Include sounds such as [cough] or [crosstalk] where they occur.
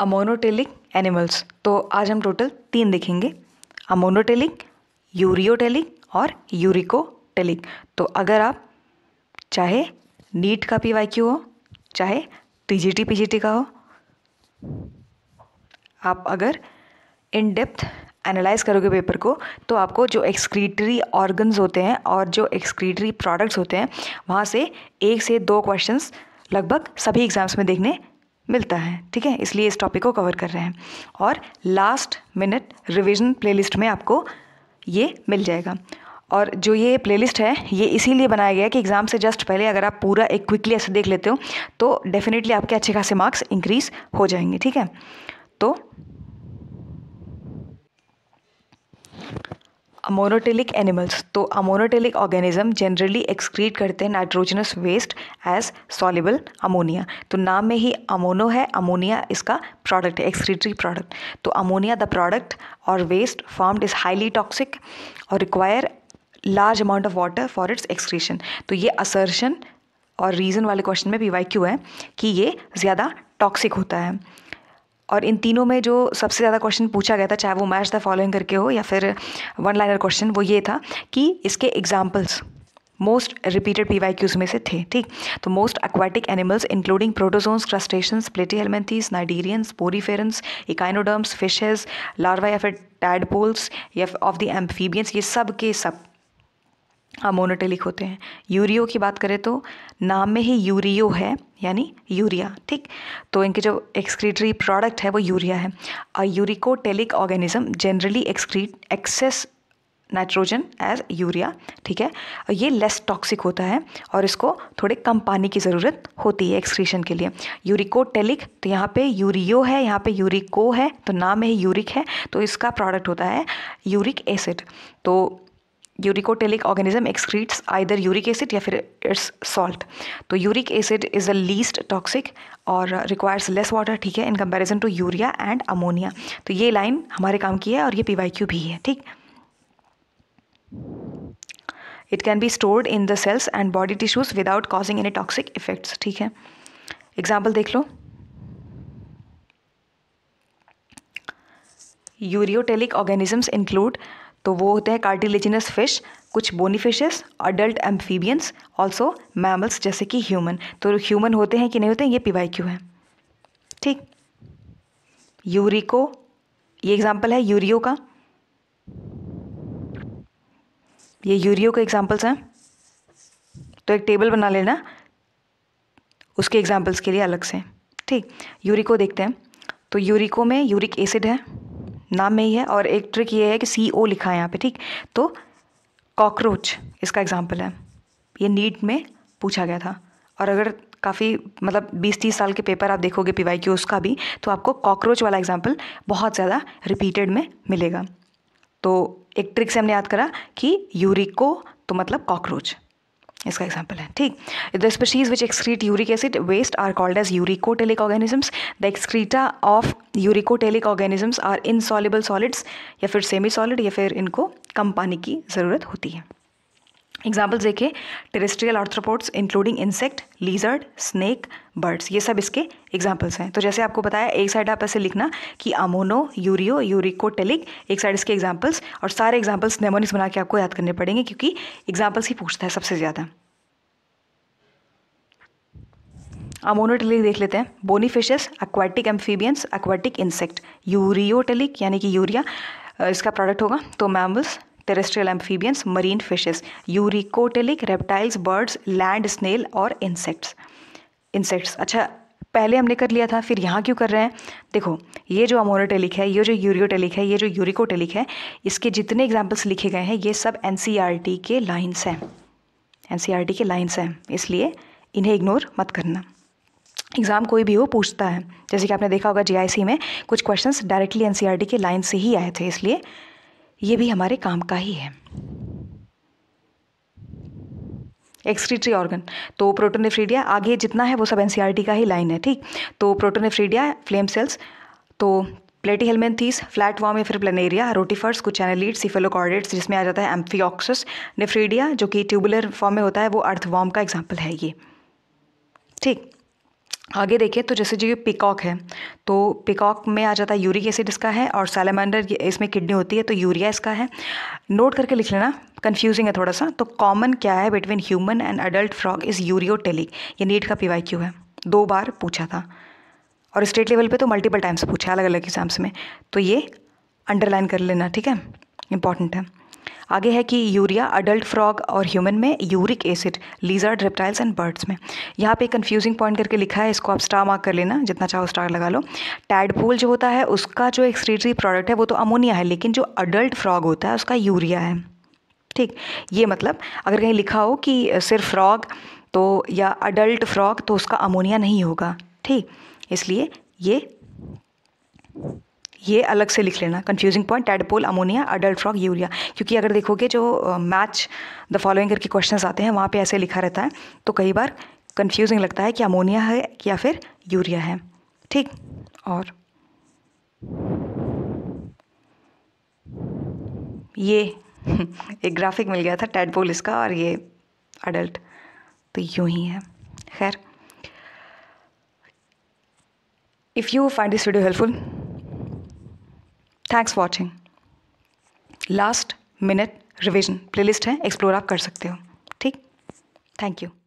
ammonotelic animals तो आज हम टोटल तीन देखेंगे अमोनोटेलिक यूरियोटेलिक और यूरिकोटेलिक तो अगर आप चाहे नीट का पी वाई हो चाहे जी पीजीटी का हो आप अगर इन डेप्थ एनालाइज करोगे पेपर को तो आपको जो एक्सक्रीटरी ऑर्गन्स होते हैं और जो एक्सक्रीटरी प्रोडक्ट्स होते हैं वहाँ से एक से दो क्वेश्चंस लगभग सभी एग्ज़ाम्स में देखने मिलता है ठीक है इसलिए इस टॉपिक को कवर कर रहे हैं और लास्ट मिनट रिविजन प्लेलिस्ट में आपको ये मिल जाएगा और जो ये प्लेलिस्ट है ये इसीलिए बनाया गया है कि एग्ज़ाम से जस्ट पहले अगर आप पूरा एक क्विकली ऐसे देख लेते हो तो डेफिनेटली आपके अच्छे खासे मार्क्स इंक्रीज़ हो जाएंगे ठीक है तो अमोनोटेलिक एनिमल्स तो अमोनोटेलिक ऑर्गेनिज्म जनरली एक्सक्रीट करते हैं nitrogenous waste as soluble ammonia तो नाम में ही अमोनो है अमोनिया इसका प्रोडक्ट है एक्सक्रीटरी प्रोडक्ट तो अमोनिया द प्रोडक्ट और waste formed is highly toxic और require large amount of water for its excretion तो ये असर्शन और रीज़न वाले क्वेश्चन में पी वाई क्यू है कि ये ज़्यादा टॉक्सिक होता है और इन तीनों में जो सबसे ज़्यादा क्वेश्चन पूछा गया था चाहे वो मैच द फॉलोइंग करके हो या फिर वन लाइनर क्वेश्चन वो ये था कि इसके examples most repeated P Y Qs में से थे ठीक तो most aquatic animals including protozoans crustaceans platyhelminthes cnidarians poriferans echinoderms fishes larva या फिर टैडपोल्स या ऑफ द एम्फीबियंस ये सब के सब अमोनोटेलिक हाँ, होते हैं यूरियो की बात करें तो नाम में ही यूरियो है यानी यूरिया ठीक तो इनके जो एक्सक्रीटरी प्रोडक्ट है वो यूरिया है uh uricotelic organism generally excrete excess nitrogen as urea ठीक है ये लेस टॉक्सिक होता है और इसको थोड़े कम पानी की ज़रूरत होती है एक्सक्रीशन के लिए यूरिकोटेलिक तो यहाँ पे यूरियो है यहाँ पे यूरिको है तो नाम है यूरिक है तो इसका प्रोडक्ट होता है यूरिक एसिड तो uricotelic organism excretes either uric acid या फिर इट्स सॉल्ट तो uric acid is the least toxic और रिक्वायर्स लेस वाटर ठीक है in comparison to urea and ammonia तो ये लाइन हमारे काम की है और ये पी वाई क्यू भी है ठीक it can be stored in the cells and body tissues without causing any toxic effects ठीक है एग्जाम्पल देख लो यूरियोटेलिक ऑर्गेनिजम्स इंक्लूड तो वो होते हैं कार्टिलेजिनस फिश कुछ bony fishes adult amphibians also mammals जैसे कि ह्यूमन तो ह्यूमन होते हैं कि नहीं होते हैं ये पी क्यू है ठीक यूरिको ये एग्जाम्पल है यूरियो का ये यूरियो के एग्जाम्पल्स हैं तो एक टेबल बना लेना उसके एग्जाम्पल्स के लिए अलग से ठीक यूरिको देखते हैं तो यूरिको में यूरिक एसिड है नाम में ही है और एक ट्रिक ये है कि सी ओ लिखा है यहाँ पे ठीक तो कॉकरोच इसका एग्जाम्पल है ये नीट में पूछा गया था और अगर काफ़ी मतलब 20-30 साल के पेपर आप देखोगे पी वाई उसका भी तो आपको कॉकरोच वाला एग्जाम्पल बहुत ज़्यादा रिपीटेड में मिलेगा तो एक ट्रिक से हमने याद करा कि यूरिको तो मतलब कॉकरोच इसका एग्जाम्पल है ठीक the species which excrete uric acid waste are called as uricotelic organisms the excreta of uricotelic organisms are insoluble solids या फिर सेमी सॉलिड या फिर इनको कम पानी की ज़रूरत होती है एग्जाम्पल्स देखिए terrestrial arthropods including insect lizard snake birds ये सब इसके एग्जाम्पल्स हैं तो जैसे आपको बताया एक साइड आप ऐसे लिखना कि अमोनो यूरियो यूरिकोटेलिक एक साइड इसके एग्जाम्पल्स और सारे एग्जाम्पल्स नेमोनिक्स बना के आपको याद करने पड़ेंगे क्योंकि एग्जाम्पल्स ही पूछता है सबसे ज़्यादा अमोनोटेलिक देख लेते हैं bony fishes aquatic amphibians aquatic insect ureotelic यानी कि यूरिया इसका प्रोडक्ट होगा तो mammals terrestrial amphibians marine fishes, uricotelic reptiles birds land snail और इंसेक्ट्स इंसेक्ट्स अच्छा पहले हमने कर लिया था फिर यहाँ क्यों कर रहे हैं देखो ये जो अमोनोटेलिक है ये जो यूरियोटेलिक है ये जो यूरिकोटेलिक है इसके जितने एग्जाम्पल्स लिखे गए हैं ये सब एन e के लाइन्स हैं एन e के लाइन्स हैं इसलिए इन्हें इग्नोर मत करना एग्ज़ाम कोई भी हो पूछता है जैसे कि आपने देखा होगा सी में कुछ क्वेश्चंस डायरेक्टली एनसीईआरटी के लाइन से ही आए थे इसलिए ये भी हमारे काम का ही है एक्सक्रीटरी ऑर्गन तो प्रोटोनेफ्रीडिया आगे जितना है वो सब एनसीईआरटी e का ही लाइन है ठीक तो प्रोटोनेफ्रीडिया फ्लेम सेल्स तो प्लेटी हेलमेंथीस फ्लैट वॉर्म या फिर प्लेनेरिया रोटिफर्स कुछ एनालीड सिफेलोकॉर्डेट्स जिसमें आ जाता है एम्फियोक्सस नेफ्रीडिया जो कि ट्यूबुलर फॉर्म में होता है वो अर्थ का एग्जाम्पल है ये ठीक आगे देखें तो जैसे जो ये पिकॉक है तो पिकॉक में आ जाता है यूरिक एसिड इसका है और सैलमेंडर इसमें किडनी होती है तो यूरिया इसका है नोट करके लिख लेना कन्फ्यूजिंग है थोड़ा सा तो कॉमन क्या है between human and adult frog is ureotelic ये नीट का पी है दो बार पूछा था और स्टेट लेवल पे तो मल्टीपल टाइम्स पूछा अलग अलग एग्जाम्स में तो ये अंडरलाइन कर लेना ठीक है इंपॉर्टेंट है आगे है कि यूरिया अडल्ट फ्रॉग और ह्यूमन में uric acid lizard reptiles and birds में यहाँ पे कंफ्यूजिंग पॉइंट करके लिखा है इसको आप स्टार मार्क कर लेना जितना चाहो स्टार लगा लो टैडपोल जो होता है उसका जो एक्सक्रीटरी प्रोडक्ट है वो तो अमोनिया है लेकिन जो अडल्ट फ्रॉग होता है उसका यूरिया है ठीक ये मतलब अगर कहीं लिखा हो कि सिर्फ फ्रॉग तो या अडल्ट फ्रॉग तो उसका अमोनिया नहीं होगा ठीक इसलिए ये ये अलग से लिख लेना confusing point tadpole ammonia adult frog urea क्योंकि अगर देखोगे जो मैच द फॉलोइंग करके क्वेश्चन आते हैं वहाँ पे ऐसे लिखा रहता है तो कई बार कन्फ्यूजिंग लगता है कि अमोनिया है या फिर यूरिया है ठीक और ये [laughs] एक ग्राफिक मिल गया था टेडपोल इसका और ये अडल्ट तो यूं ही है खैर if you find this video helpful thanks watching last minute revision playlist है एक्सप्लोर आप कर सकते हो ठीक थैंक यू